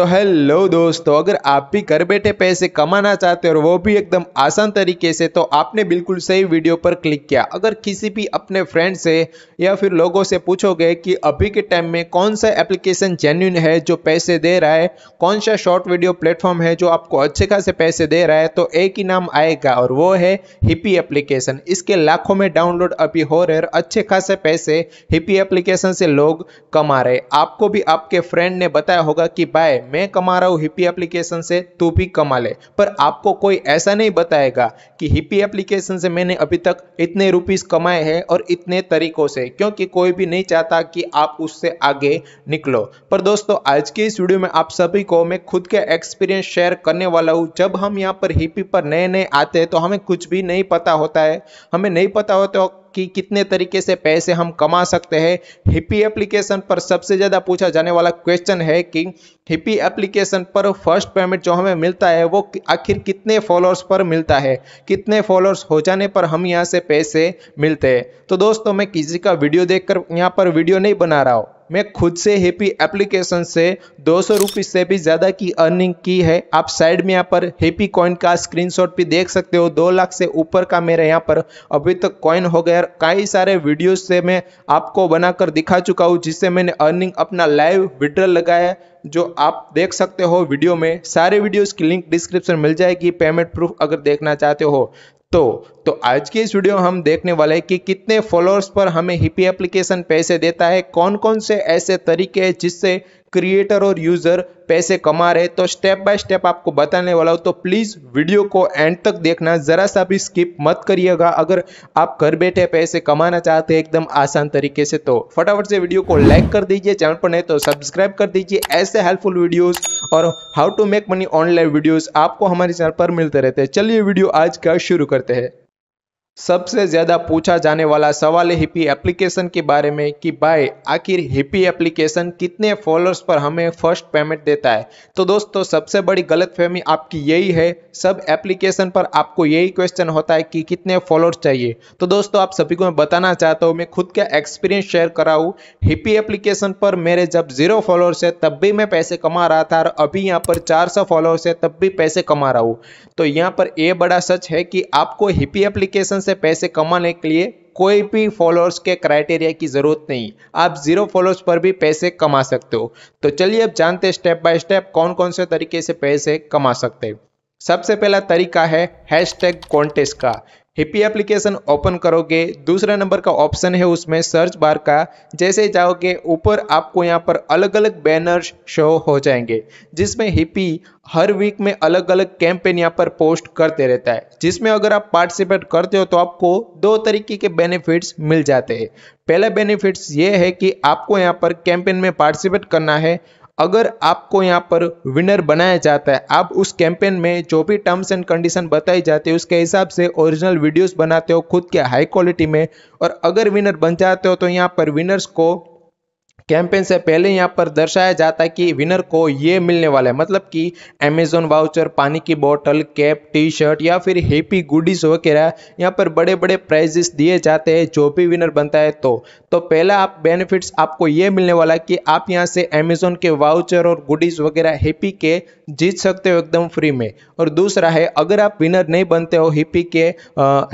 तो हेलो दोस्तों अगर आप भी घर बैठे पैसे कमाना चाहते हो और वो भी एकदम आसान तरीके से तो आपने बिल्कुल सही वीडियो पर क्लिक किया अगर किसी भी अपने फ्रेंड से या फिर लोगों से पूछोगे कि अभी के टाइम में कौन सा एप्लीकेशन जेन्यून है जो पैसे दे रहा है कौन सा शॉर्ट वीडियो प्लेटफॉर्म है जो आपको अच्छे खासे पैसे दे रहा है तो एक ही नाम आएगा और वो है हिपी एप्लीकेशन इसके लाखों में डाउनलोड अभी हो रहे और अच्छे खासे पैसे हिपी एप्लीकेशन से लोग कमा रहे आपको भी आपके फ्रेंड ने बताया होगा कि बाय मैं कमा रहा हूँ हिप्पी एप्लीकेशन से तू भी कमा ले पर आपको कोई ऐसा नहीं बताएगा कि हिप्पी एप्लीकेशन से मैंने अभी तक इतने रुपीस कमाए हैं और इतने तरीकों से क्योंकि कोई भी नहीं चाहता कि आप उससे आगे निकलो पर दोस्तों आज के इस वीडियो में आप सभी को मैं खुद के एक्सपीरियंस शेयर करने वाला हूँ जब हम यहाँ पर हिप्पी पर नए नए आते हैं तो हमें कुछ भी नहीं पता होता है हमें नहीं पता होता कि कितने तरीके से पैसे हम कमा सकते हैं हिप्पी एप्लीकेशन पर सबसे ज़्यादा पूछा जाने वाला क्वेश्चन है कि हिपी एप्लीकेशन पर फर्स्ट पेमेंट जो हमें मिलता है वो आखिर कितने फॉलोअर्स पर मिलता है कितने फॉलोअर्स हो जाने पर हम यहाँ से पैसे मिलते हैं तो दोस्तों मैं किसी का वीडियो देख यहाँ पर वीडियो नहीं बना रहा हूँ मैं खुद से हैप्पी एप्लीकेशन से दो सौ से भी ज़्यादा की अर्निंग की है आप साइड में यहाँ पर हैप्पी कॉइन का स्क्रीनशॉट भी देख सकते हो दो लाख से ऊपर का मेरे यहाँ पर अभी तक तो कॉइन हो गया कई सारे वीडियोज से मैं आपको बनाकर दिखा चुका हूँ जिससे मैंने अर्निंग अपना लाइव विड्रल लगाया जो आप देख सकते हो वीडियो में सारे वीडियोस की लिंक डिस्क्रिप्शन मिल जाएगी पेमेंट प्रूफ अगर देखना चाहते हो तो तो आज की इस वीडियो में हम देखने वाले हैं कि कितने फॉलोअर्स पर हमें हिपी एप्लीकेशन पैसे देता है कौन कौन से ऐसे तरीके हैं जिससे क्रिएटर और यूज़र पैसे कमा रहे तो स्टेप बाय स्टेप आपको बताने वाला हूँ तो प्लीज़ वीडियो को एंड तक देखना ज़रा सा भी स्किप मत करिएगा अगर आप घर बैठे पैसे कमाना चाहते हैं एकदम आसान तरीके से तो फटाफट से वीडियो को लाइक कर दीजिए चैनल पर नहीं तो सब्सक्राइब कर दीजिए ऐसे हेल्पफुल वीडियोज़ और how to make money online videos आपको हमारे चैनल पर मिलते रहते हैं चलिए वीडियो आज का शुरू करते हैं सबसे ज़्यादा पूछा जाने वाला सवाल है हिपी एप्लीकेशन के बारे में कि भाई आखिर हिपी एप्लीकेशन कितने फॉलोअर्स पर हमें फर्स्ट पेमेंट देता है तो दोस्तों सबसे बड़ी गलतफहमी आपकी यही है सब एप्लीकेशन पर आपको यही क्वेश्चन होता है कि कितने फॉलोअर्स चाहिए तो दोस्तों आप सभी को मैं बताना चाहता हूँ मैं खुद का एक्सपीरियंस शेयर कराऊँ हूँ हिपी एप्लीकेशन पर मेरे जब जीरो फॉलोअर्स है तब भी मैं पैसे कमा रहा था और अभी यहाँ पर चार सौ फॉलोअर्स है तब भी पैसे कमा रहा हूँ तो यहाँ पर ये बड़ा सच है कि आपको हिपी एप्लीकेशन से पैसे कमाने के लिए कोई भी फॉलोअर्स के क्राइटेरिया की ज़रूरत नहीं आप ज़ीरो फॉलोअर्स पर भी पैसे कमा सकते हो तो चलिए अब जानते हैं स्टेप बाय स्टेप कौन कौन से तरीके से पैसे कमा सकते हैं सबसे पहला तरीका है हैशटैग कॉन्टेस्ट का हिप्पी एप्लीकेशन ओपन करोगे दूसरा नंबर का ऑप्शन है उसमें सर्च बार का जैसे जाओगे ऊपर आपको यहाँ पर अलग अलग बैनर्स शो हो जाएंगे जिसमें हिप्पी हर वीक में अलग अलग कैंपेन यहाँ पर पोस्ट करते रहता है जिसमें अगर आप पार्टिसिपेट करते हो तो आपको दो तरीके के बेनिफिट्स मिल जाते हैं पहला बेनिफिट्स ये है कि आपको यहाँ पर कैंपेन में पार्टिसिपेट करना है अगर आपको यहाँ पर विनर बनाया जाता है आप उस कैंपेन में जो भी टर्म्स एंड कंडीशन बताई जाती है उसके हिसाब से ओरिजिनल वीडियोस बनाते हो खुद के हाई क्वालिटी में और अगर विनर बन जाते हो तो यहाँ पर विनर्स को कैंपेन से पहले यहाँ पर दर्शाया जाता है कि विनर को ये मिलने वाला है मतलब कि अमेजोन वाउचर पानी की बोतल कैप टी शर्ट या फिर हैप्पी गुडीज वगैरह यहाँ पर बड़े बड़े प्राइजेस दिए जाते हैं जो भी विनर बनता है तो तो पहला आप बेनिफिट्स आपको ये मिलने वाला है कि आप यहाँ से अमेजोन के वाउचर और गुडीज वगैरह हैप्पी के जीत सकते हो एकदम फ्री में और दूसरा है अगर आप विनर नहीं बनते हो हिपी के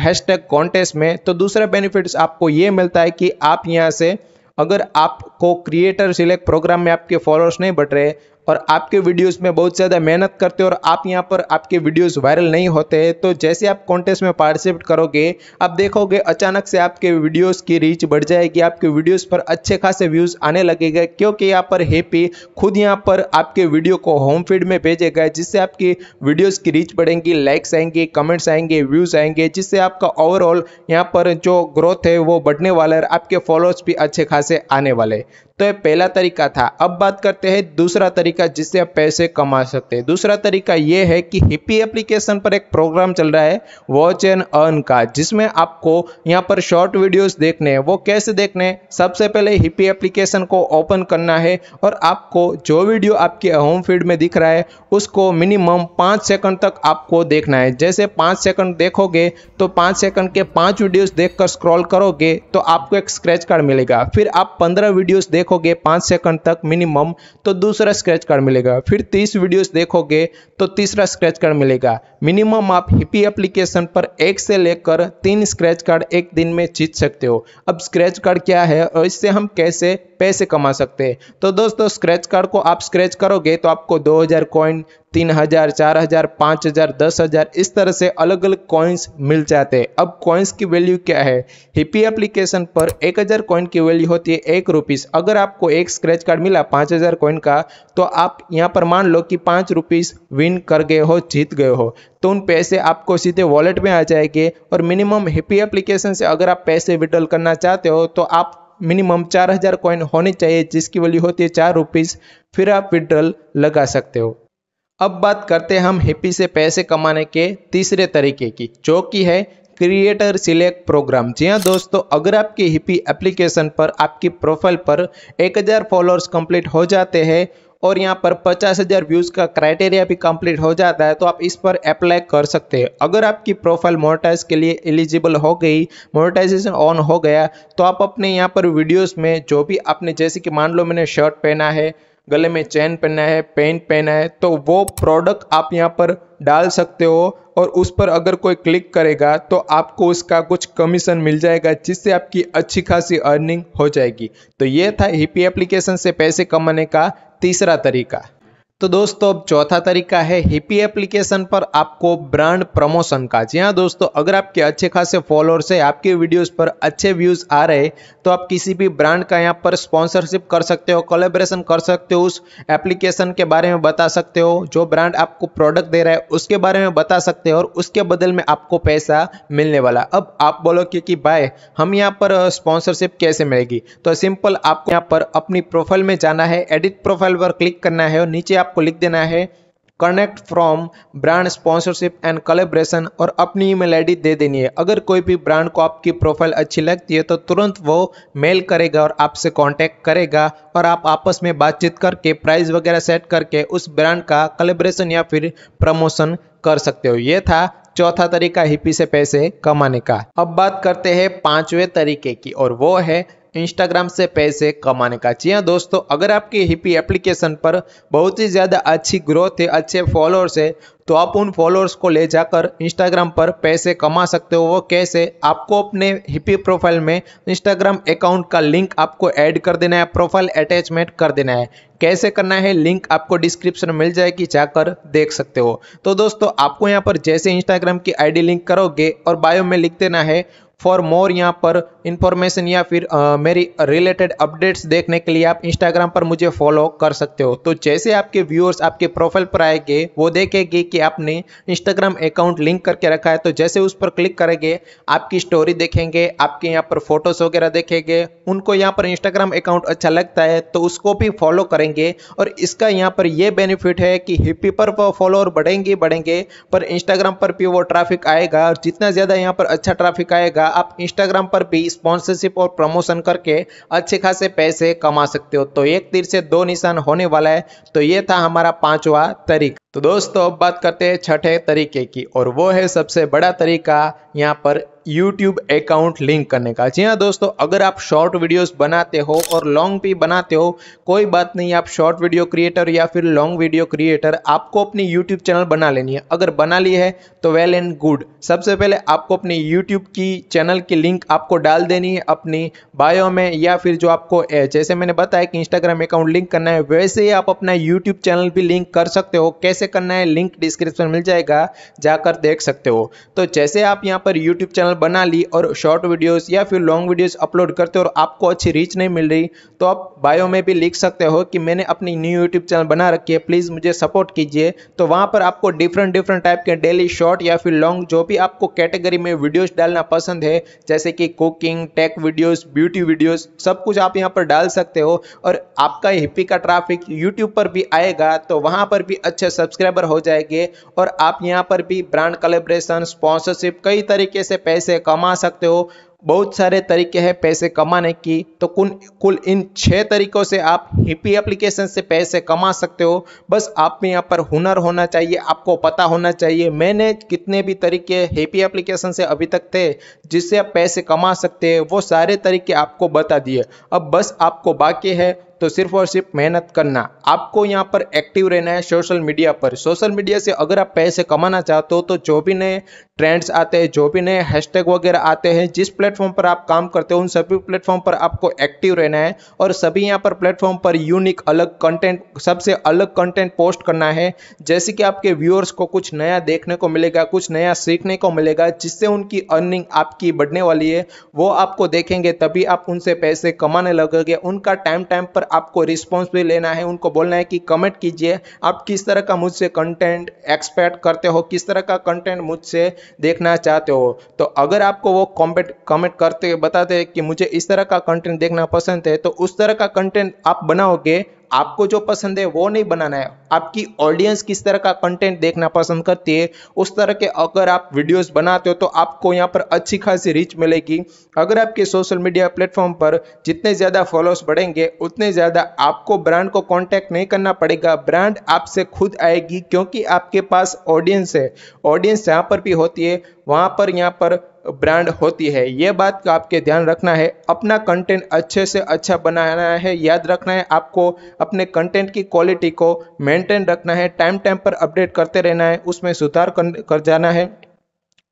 हैशटैग कॉन्टेस्ट में तो दूसरा बेनिफिट्स आपको ये मिलता है कि आप यहाँ से अगर आपको क्रिएटर सिलेक्ट प्रोग्राम में आपके फॉलोअर्स नहीं बढ़ रहे और आपके वीडियोस में बहुत ज़्यादा मेहनत करते हो और आप यहाँ पर आपके वीडियोस वायरल नहीं होते हैं तो जैसे आप कॉन्टेस्ट में पार्टिसिपेट करोगे आप देखोगे अचानक से आपके वीडियोस की रीच बढ़ जाएगी आपके वीडियोस पर अच्छे खासे व्यूज़ आने लगेगा क्योंकि यहाँ पर हैप्पी खुद यहाँ पर आपके वीडियो को होम फीड में भेजेगा जिससे आपकी वीडियोज़ की रीच बढ़ेंगी लाइक्स आएंगे कमेंट्स आएंगे व्यूज़ आएंगे जिससे आपका ओवरऑल यहाँ पर जो ग्रोथ है वो बढ़ने वाला है आपके फॉलोअर्स भी अच्छे खासे आने वाले तो ये पहला तरीका था अब बात करते हैं दूसरा तरीका जिससे आप पैसे कमा सकते हैं दूसरा तरीका ये है कि हिपी एप्लीकेशन पर एक प्रोग्राम चल रहा है वॉच एंड अर्न का जिसमें आपको यहाँ पर शॉर्ट वीडियोस देखने हैं वो कैसे देखने हैं सबसे पहले हिपी एप्लीकेशन को ओपन करना है और आपको जो वीडियो आपके होम फीड में दिख रहा है उसको मिनिमम पाँच सेकंड तक आपको देखना है जैसे पाँच सेकंड देखोगे तो पाँच सेकंड के पाँच वीडियोस देखकर स्क्रॉल करोगे तो आपको एक स्क्रैच कार्ड मिलेगा फिर आप पंद्रह वीडियोज़ देख देखोगे पाँच सेकंड तक मिनिमम तो दूसरा स्क्रैच कार्ड मिलेगा फिर तीस वीडियोस देखोगे तो तीसरा स्क्रैच कार्ड मिलेगा मिनिमम आप हिपी एप्लीकेशन पर एक से लेकर तीन स्क्रैच कार्ड एक दिन में जीत सकते हो अब स्क्रैच कार्ड क्या है और इससे हम कैसे पैसे कमा सकते हैं तो दोस्तों स्क्रैच कार्ड को आप स्क्रैच करोगे तो आपको 2000 कॉइन तीन हजार चार हजार पाँच हजार दस हजार इस तरह से अलग अलग कॉइन्स मिल जाते हैं अब कॉइन्स की वैल्यू क्या है हिपी एप्लीकेशन पर एक हजार कॉइन की वैल्यू होती है एक रुपीस अगर आपको एक स्क्रैच कार्ड मिला पाँच हजार कॉइन का तो आप यहाँ पर मान लो कि पाँच रुपीस विन कर गए हो जीत गए हो तो उन पैसे आपको सीधे वॉलेट में आ जाएंगे और मिनिमम हिपी एप्लीकेशन से अगर आप पैसे विड्रॉल करना चाहते हो तो आप मिनिमम चार हज़ार कॉइन होने चाहिए जिसकी वैल्यू होती है चार रुपीज़ फिर आप विड्रॉल लगा सकते हो अब बात करते हैं हम हिप्पी से पैसे कमाने के तीसरे तरीके की जो कि है क्रिएटर सिलेक्ट प्रोग्राम जी हाँ दोस्तों अगर आपकी हिप्पी एप्लीकेशन पर आपकी प्रोफाइल पर 1000 फॉलोअर्स कंप्लीट हो जाते हैं और यहाँ पर 50,000 व्यूज़ का क्राइटेरिया भी कंप्लीट हो जाता है तो आप इस पर अप्लाई कर सकते हैं अगर आपकी प्रोफाइल मोनेटाइज के लिए एलिजिबल हो गई मोनेटाइजेशन ऑन हो गया तो आप अपने यहाँ पर वीडियोस में जो भी आपने जैसे कि मान लो मैंने शर्ट पहना है गले में चैन पहना है पेंट पहना है तो वो प्रोडक्ट आप यहाँ पर डाल सकते हो और उस पर अगर कोई क्लिक करेगा तो आपको उसका कुछ कमीशन मिल जाएगा जिससे आपकी अच्छी खासी अर्निंग हो जाएगी तो ये था हिपी एप्लीकेशन से पैसे कमाने का तीसरा तरीका तो दोस्तों अब चौथा तरीका है हिपी एप्लीकेशन पर आपको ब्रांड प्रमोशन का जी हाँ दोस्तों अगर आपके अच्छे खासे फॉलोअर्स है आपके वीडियोस पर अच्छे व्यूज आ रहे तो आप किसी भी ब्रांड का यहाँ पर स्पॉन्सरशिप कर सकते हो कोलेब्रेशन कर सकते हो उस एप्लीकेशन के बारे में बता सकते हो जो ब्रांड आपको प्रोडक्ट दे रहा है उसके बारे में बता सकते हो और उसके बदल में आपको पैसा मिलने वाला अब आप बोलो कि भाई हम यहाँ पर स्पॉन्सरशिप कैसे मिलेगी तो सिंपल आपको यहाँ पर अपनी प्रोफाइल में जाना है एडिट प्रोफाइल पर क्लिक करना है और नीचे आप आपको लिख देना है connect from brand sponsorship and collaboration और अपनी ईमेल आईडी दे देनी है अगर कोई भी ब्रांड को आपकी प्रोफाइल अच्छी लगती है तो तुरंत वो मेल करेगा और आपसे कांटेक्ट करेगा और आप आपस में बातचीत करके प्राइस वगैरह सेट करके उस ब्रांड का कलेब्रेशन या फिर प्रमोशन कर सकते हो ये था चौथा तरीका हिप्पी से पैसे कमाने का अब बात करते हैं पांचवें तरीके की और वो है इंस्टाग्राम से पैसे कमाने का जी हाँ दोस्तों अगर आपकी हिपी एप्लीकेशन पर बहुत ही ज़्यादा अच्छी ग्रोथ है अच्छे फॉलोअर्स है तो आप उन फॉलोअर्स को ले जाकर इंस्टाग्राम पर पैसे कमा सकते हो वो कैसे आपको अपने हिपी प्रोफाइल में इंस्टाग्राम अकाउंट का लिंक आपको ऐड कर देना है प्रोफाइल अटैचमेंट कर देना है कैसे करना है लिंक आपको डिस्क्रिप्शन मिल जाएगी जाकर देख सकते हो तो दोस्तों आपको यहाँ पर जैसे इंस्टाग्राम की आईडी लिंक करोगे और बायो में लिख देना है फॉर मोर यहाँ पर इंफॉर्मेशन या फिर आ, मेरी रिलेटेड अपडेट्स देखने के लिए आप इंस्टाग्राम पर मुझे फॉलो कर सकते हो तो जैसे आपके व्यूअर्स आपके प्रोफाइल पर आएंगे वो देखेंगे कि आपने इंस्टाग्राम अकाउंट लिंक करके रखा है तो जैसे उस पर क्लिक करेंगे आपकी स्टोरी देखेंगे आपके यहाँ पर फोटोज वगैरह देखेंगे उनको यहाँ पर इंस्टाग्राम अकाउंट अच्छा लगता है तो उसको भी फॉलो करेंगे और इसका यहाँ पर यह बेनिफिट है कि हिप्पी पर फॉलोअर बढ़ेंगे बढ़ेंगे पर इंस्टाग्राम पर भी वो ट्रैफिक आएगा और जितना ज़्यादा यहाँ पर अच्छा ट्राफिक आएगा तरह आप इंस्टाग्राम पर भी स्पॉन्सरशिप और प्रमोशन करके अच्छे खासे पैसे कमा सकते हो तो एक तीर से दो निशान होने वाला है तो ये था हमारा पांचवा तरीका तो दोस्तों अब बात करते हैं छठे तरीके की और वो है सबसे बड़ा तरीका यहाँ पर यूट्यूब अकाउंट लिंक करने का जी हाँ दोस्तों अगर आप शॉर्ट वीडियोस बनाते हो और लॉन्ग भी बनाते हो कोई बात नहीं आप शॉर्ट वीडियो क्रिएटर या फिर लॉन्ग वीडियो क्रिएटर आपको अपनी यूट्यूब चैनल बना लेनी है अगर बना ली है तो वेल एंड गुड सबसे पहले आपको अपनी यूट्यूब की चैनल की लिंक आपको डाल देनी है अपनी बायो में या फिर जो आपको जैसे मैंने बताया कि इंस्टाग्राम अकाउंट लिंक करना है वैसे ही आप अपना यूट्यूब चैनल भी लिंक कर सकते हो कैसे करना है लिंक डिस्क्रिप्शन मिल जाएगा जाकर देख सकते हो तो जैसे आप यहाँ पर यूट्यूब चैनल चैनल बना ली और शॉर्ट वीडियोस या फिर लॉन्ग वीडियोस अपलोड करते हो और आपको अच्छी रीच नहीं मिल रही तो आप बायो में भी लिख सकते हो कि मैंने अपनी न्यू यूट्यूब चैनल बना रखी है प्लीज़ मुझे सपोर्ट कीजिए तो वहाँ पर आपको डिफरेंट डिफरेंट टाइप के डेली शॉर्ट या फिर लॉन्ग जो भी आपको कैटेगरी में वीडियोज डालना पसंद है जैसे कि cooking tech videos beauty videos सब कुछ आप यहाँ पर डाल सकते हो और आपका हिप्पी का ट्राफिक यूट्यूब पर भी आएगा तो वहाँ पर भी अच्छे सब्सक्राइबर हो जाएंगे और आप यहाँ पर भी ब्रांड कलेब्रेशन स्पॉन्सरशिप कई तरीके से पैसे पैसे कमा सकते हो बहुत सारे तरीके हैं पैसे कमाने की तो कुल कुल इन छः तरीकों से आप हिपी एप्लीकेशन से पैसे कमा सकते हो बस आप में यहाँ पर हुनर होना चाहिए आपको पता होना चाहिए मैंने कितने भी तरीके हिपी एप्लीकेशन से अभी तक थे जिससे आप पैसे कमा सकते हैं वो सारे तरीके आपको बता दिए अब बस आपको बाकी है तो सिर्फ और सिर्फ मेहनत करना आपको यहाँ पर एक्टिव रहना है सोशल मीडिया पर सोशल मीडिया से अगर आप पैसे कमाना चाहते हो तो जो भी नए ट्रेंड्स आते हैं जो भी नए हैशटैग वगैरह आते हैं जिस प्लेट प्लेटफॉर्म पर आप काम करते हो उन सभी प्लेटफॉर्म पर आपको एक्टिव रहना है और सभी यहाँ पर प्लेटफॉर्म पर यूनिक अलग कंटेंट सबसे अलग कंटेंट पोस्ट करना है जैसे कि आपके व्यूअर्स को कुछ नया देखने को मिलेगा कुछ नया सीखने को मिलेगा जिससे उनकी अर्निंग आपकी बढ़ने वाली है वो आपको देखेंगे तभी आप उनसे पैसे कमाने लगोगे उनका टाइम टाइम पर आपको रिस्पॉन्स भी लेना है उनको बोलना है कि कमेंट कीजिए आप किस तरह का मुझसे कंटेंट एक्सपेक्ट करते हो किस तरह का कंटेंट मुझसे देखना चाहते हो तो अगर आपको वो कॉम्पेट कमेंट कमेंट करते हुए बताते हैं कि मुझे इस तरह का कंटेंट देखना पसंद है तो उस तरह का कंटेंट आप बनाओगे आपको जो पसंद है वो नहीं बनाना है आपकी ऑडियंस किस तरह का कंटेंट देखना पसंद करती है उस तरह के अगर आप वीडियोस बनाते हो तो आपको यहाँ पर अच्छी खासी रीच मिलेगी अगर आपके सोशल मीडिया प्लेटफॉर्म पर जितने ज़्यादा फॉलोअर्स बढ़ेंगे उतने ज़्यादा आपको ब्रांड को कॉन्टैक्ट नहीं करना पड़ेगा ब्रांड आपसे खुद आएगी क्योंकि आपके पास ऑडियंस है ऑडियंस जहाँ पर भी होती है वहाँ पर यहाँ पर ब्रांड होती है ये बात का आपके ध्यान रखना है अपना कंटेंट अच्छे से अच्छा बनाना है याद रखना है आपको अपने कंटेंट की क्वालिटी को मेंटेन रखना है टाइम टाइम पर अपडेट करते रहना है उसमें सुधार कर जाना है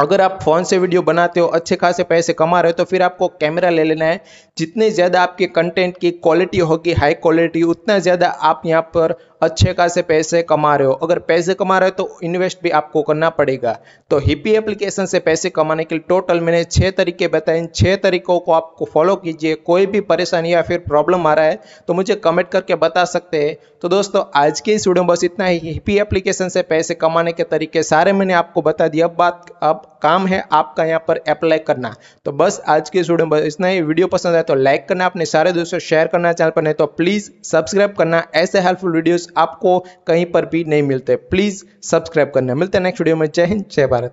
अगर आप फ़ोन से वीडियो बनाते हो अच्छे खासे पैसे कमा रहे हो तो फिर आपको कैमरा ले लेना है जितने ज़्यादा आपके कंटेंट की क्वालिटी होगी हाई क्वालिटी उतना ज़्यादा आप यहाँ पर अच्छे खासे पैसे कमा रहे हो अगर पैसे कमा रहे हो तो इन्वेस्ट भी आपको करना पड़ेगा तो हिपी एप्लीकेशन से पैसे कमाने के लिए टोटल मैंने छः तरीके बताए इन छः तरीकों को आपको फॉलो कीजिए कोई भी परेशानी या फिर प्रॉब्लम आ रहा है तो मुझे कमेंट करके बता सकते हैं तो दोस्तों आज के इस वीडियो में बस इतना ही हिपी एप्लीकेशन से पैसे कमाने के तरीके सारे मैंने आपको बता दिया अब बात अब काम है आपका यहाँ पर अप्लाई करना तो बस आज के इस वीडियो में इतना ही वीडियो पसंद आए तो लाइक करना अपने सारे दोस्तों शेयर करना चैनल पर नहीं तो प्लीज़ सब्सक्राइब करना ऐसे हेल्पफुल वीडियोज़ आपको कहीं पर भी नहीं मिलते प्लीज़ सब्सक्राइब करना मिलते हैं नेक्स्ट वीडियो में जय हिंद जय भारत